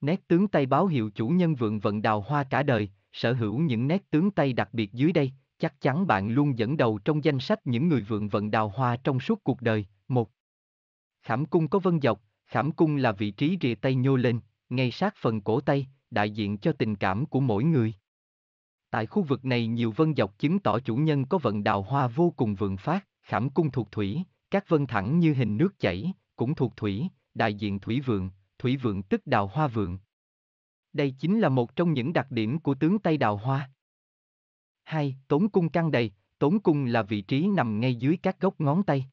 Nét tướng tay báo hiệu chủ nhân vượng vận đào hoa cả đời, sở hữu những nét tướng tay đặc biệt dưới đây, chắc chắn bạn luôn dẫn đầu trong danh sách những người vượng vận đào hoa trong suốt cuộc đời. Một, Khảm cung có vân dọc, khảm cung là vị trí rìa tay nhô lên, ngay sát phần cổ tay, đại diện cho tình cảm của mỗi người. Tại khu vực này nhiều vân dọc chứng tỏ chủ nhân có vận đào hoa vô cùng vượng phát, khảm cung thuộc thủy, các vân thẳng như hình nước chảy, cũng thuộc thủy, đại diện thủy vượng, thủy vượng tức đào hoa vượng. Đây chính là một trong những đặc điểm của tướng Tây đào hoa. 2. Tốn cung căng đầy, tốn cung là vị trí nằm ngay dưới các gốc ngón tay.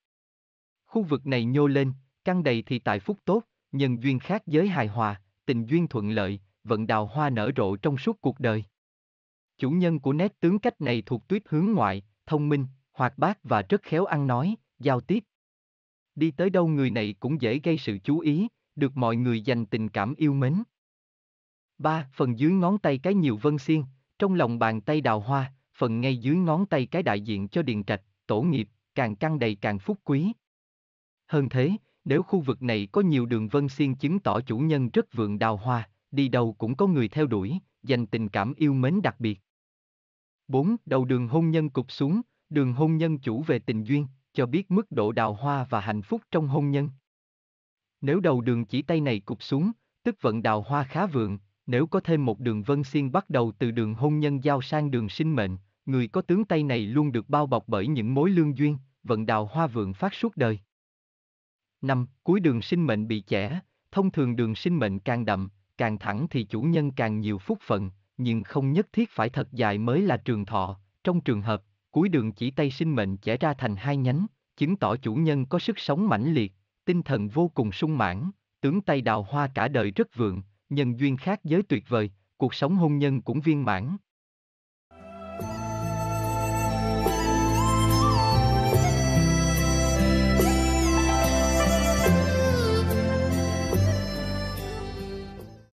Khu vực này nhô lên, căng đầy thì tài phúc tốt, nhân duyên khác giới hài hòa, tình duyên thuận lợi, vận đào hoa nở rộ trong suốt cuộc đời. Chủ nhân của nét tướng cách này thuộc tuyết hướng ngoại, thông minh, hoạt bát và rất khéo ăn nói, giao tiếp. Đi tới đâu người này cũng dễ gây sự chú ý, được mọi người dành tình cảm yêu mến. 3. Phần dưới ngón tay cái nhiều vân xiên, trong lòng bàn tay đào hoa, phần ngay dưới ngón tay cái đại diện cho điền trạch, tổ nghiệp, càng căng đầy càng phúc quý. Hơn thế, nếu khu vực này có nhiều đường vân xiên chứng tỏ chủ nhân rất vượng đào hoa, đi đâu cũng có người theo đuổi, dành tình cảm yêu mến đặc biệt. 4. Đầu đường hôn nhân cục xuống, đường hôn nhân chủ về tình duyên, cho biết mức độ đào hoa và hạnh phúc trong hôn nhân. Nếu đầu đường chỉ tay này cụp xuống, tức vận đào hoa khá vượng, nếu có thêm một đường vân xiên bắt đầu từ đường hôn nhân giao sang đường sinh mệnh, người có tướng tay này luôn được bao bọc bởi những mối lương duyên, vận đào hoa vượng phát suốt đời. Năm, cuối đường sinh mệnh bị chẻ, thông thường đường sinh mệnh càng đậm, càng thẳng thì chủ nhân càng nhiều phúc phận, nhưng không nhất thiết phải thật dài mới là trường thọ, trong trường hợp, cuối đường chỉ tay sinh mệnh chẻ ra thành hai nhánh, chứng tỏ chủ nhân có sức sống mãnh liệt, tinh thần vô cùng sung mãn, tướng tay đào hoa cả đời rất vượng, nhân duyên khác giới tuyệt vời, cuộc sống hôn nhân cũng viên mãn,